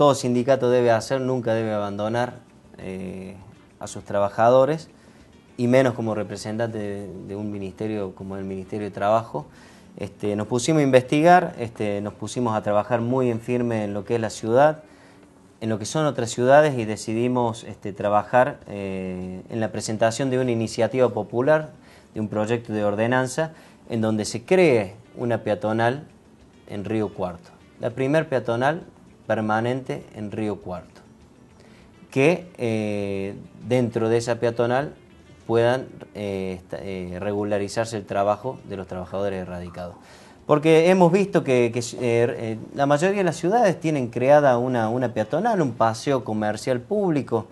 todo sindicato debe hacer, nunca debe abandonar eh, a sus trabajadores y menos como representante de, un ministerio como el Ministerio de Trabajo. Este, nos pusimos a investigar, este, nos pusimos a trabajar muy en firme en lo que es la ciudad, en lo que son otras ciudades y decidimos este, trabajar eh, en la presentación de una iniciativa popular, de un proyecto de ordenanza, en donde se cree una peatonal en Río Cuarto. La primer peatonal permanente en Río Cuarto, que eh, dentro de esa peatonal puedan eh, eh, regularizarse el trabajo de los trabajadores erradicados. Porque hemos visto que, la mayoría de las ciudades tienen creada una, una peatonal, un paseo comercial público,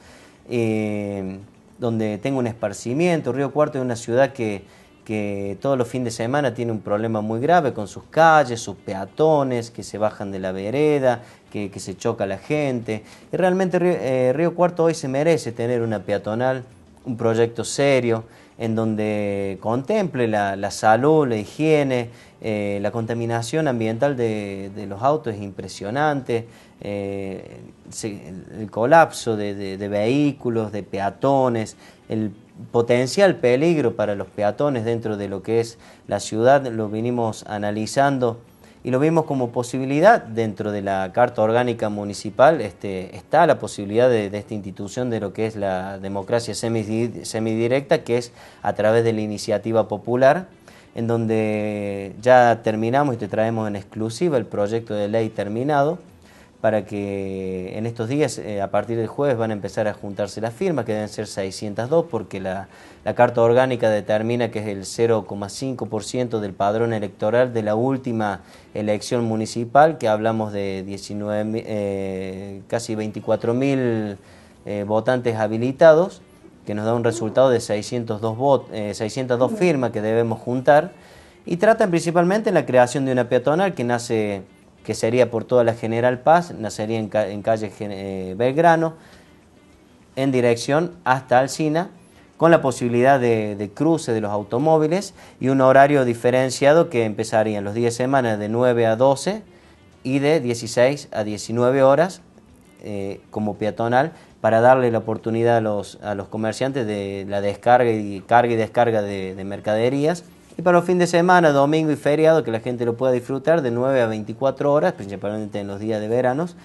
donde tenga un esparcimiento. Río Cuarto es una ciudad que que todos los fines de semana tiene un problema muy grave con sus calles, sus peatones, que se bajan de la vereda, que, se choca la gente. Y realmente eh, Río Cuarto hoy se merece tener una peatonal, un proyecto serio, en donde contemple la, salud, la higiene, eh, la contaminación ambiental de, los autos es impresionante, eh, el colapso de, de, vehículos, de peatones, el potencial peligro para los peatones dentro de lo que es la ciudad, lo vinimos analizando y lo vimos como posibilidad dentro de la Carta Orgánica Municipal, este, está la posibilidad de, de, esta institución de lo que es la democracia semidirecta, que es a través de la iniciativa popular, en donde ya terminamos y te traemos en exclusiva el proyecto de ley terminado, para que en estos días, eh, a partir del jueves, van a empezar a juntarse las firmas, que deben ser 602, porque la, carta orgánica determina que es el 0,5% del padrón electoral de la última elección municipal, que hablamos de 19, eh, casi 24.000 eh, votantes habilitados, que nos da un resultado de 602, 602 firmas que debemos juntar, y tratan principalmente en la creación de una peatonal que nace que sería por toda la General Paz, nacería en, calle eh, Belgrano, en dirección hasta Alcina, con la posibilidad de, cruce de los automóviles y un horario diferenciado que empezaría en los 10 semanas de 9 a 12 y de 16 a 19 horas eh, como peatonal para darle la oportunidad a los, comerciantes de la descarga y carga y descarga de mercaderías y para los fines de semana, domingo y feriado, que la gente lo pueda disfrutar de 9 a 24 horas, principalmente en los días de veranos.